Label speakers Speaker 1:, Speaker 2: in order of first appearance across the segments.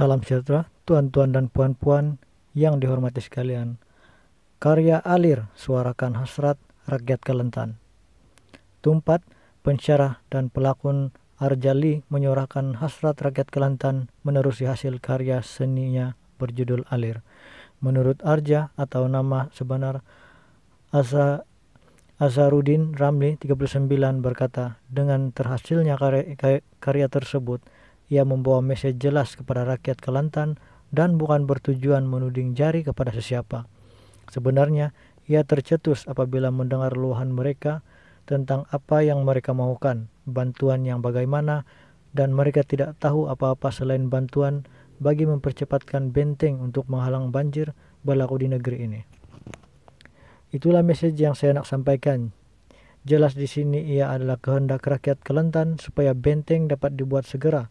Speaker 1: Salam sejahtera, tuan-tuan dan puan-puan yang dihormati sekalian. Karya Alir, suarakan hasrat rakyat kelentan. Tumpat, pensyarah dan pelakon Arjali menyuarakan hasrat rakyat kelentan menerusi hasil karya seninya berjudul Alir. Menurut Arja atau nama sebenar Asa Azharuddin Ramli 39 berkata, dengan terhasilnya karya, karya tersebut, ia membawa mesej jelas kepada rakyat Kelantan dan bukan bertujuan menuding jari kepada sesiapa. Sebenarnya, ia tercetus apabila mendengar luahan mereka tentang apa yang mereka maukan, bantuan yang bagaimana, dan mereka tidak tahu apa-apa selain bantuan bagi mempercepatkan benteng untuk menghalang banjir berlaku di negeri ini. Itulah mesej yang saya nak sampaikan. Jelas di sini ia adalah kehendak rakyat Kelantan supaya benteng dapat dibuat segera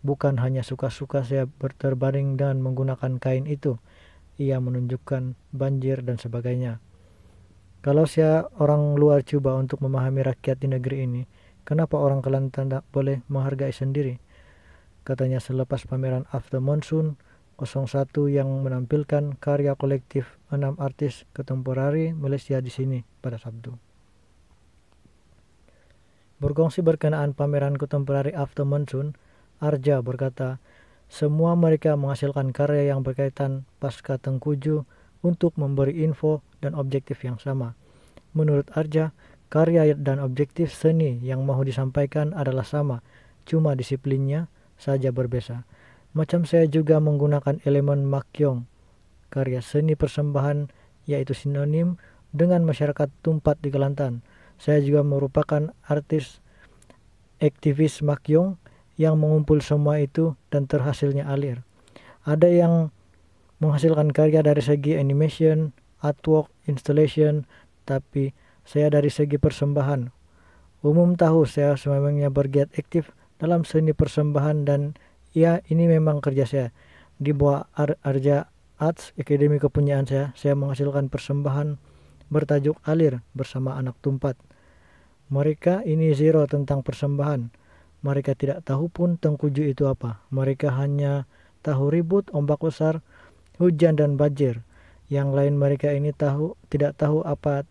Speaker 1: Bukan hanya suka-suka saya berterbaring dan menggunakan kain itu. Ia menunjukkan banjir dan sebagainya. Kalau saya orang luar coba untuk memahami rakyat di negeri ini, kenapa orang Kelantan tak boleh menghargai sendiri? Katanya selepas pameran After Monsoon 01 yang menampilkan karya kolektif enam artis kontemporari Malaysia di sini pada Sabtu. Berkongsi berkenaan pameran kontemporari After Monsoon, Arja berkata, semua mereka menghasilkan karya yang berkaitan pasca tengkuju untuk memberi info dan objektif yang sama. Menurut Arja, karya dan objektif seni yang mau disampaikan adalah sama, cuma disiplinnya saja berbeda. Macam saya juga menggunakan elemen makyong, karya seni persembahan yaitu sinonim dengan masyarakat tumpat di Kelantan. Saya juga merupakan artis aktivis makyong yang mengumpul semua itu dan terhasilnya alir. Ada yang menghasilkan karya dari segi animation, artwork, installation, tapi saya dari segi persembahan. Umum tahu saya sememangnya bergiat aktif dalam seni persembahan dan ya ini memang kerja saya. Di bawah Ar Arja Arts, akademi kepunyaan saya, saya menghasilkan persembahan bertajuk Alir bersama anak tumpat. Mereka ini zero tentang persembahan. Mereka tidak tahu pun tengkuju itu apa. Mereka hanya tahu ribut, ombak besar, hujan dan banjir. Yang lain mereka ini tahu tidak tahu apa.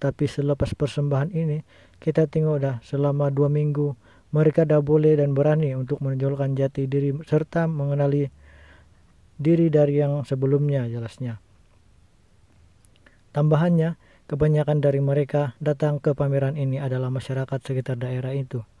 Speaker 1: Tapi selepas persembahan ini, kita tengok dah selama dua minggu mereka dah boleh dan berani untuk menunjukkan jati diri serta mengenali diri dari yang sebelumnya jelasnya. Tambahannya, kebanyakan dari mereka datang ke pameran ini adalah masyarakat sekitar daerah itu.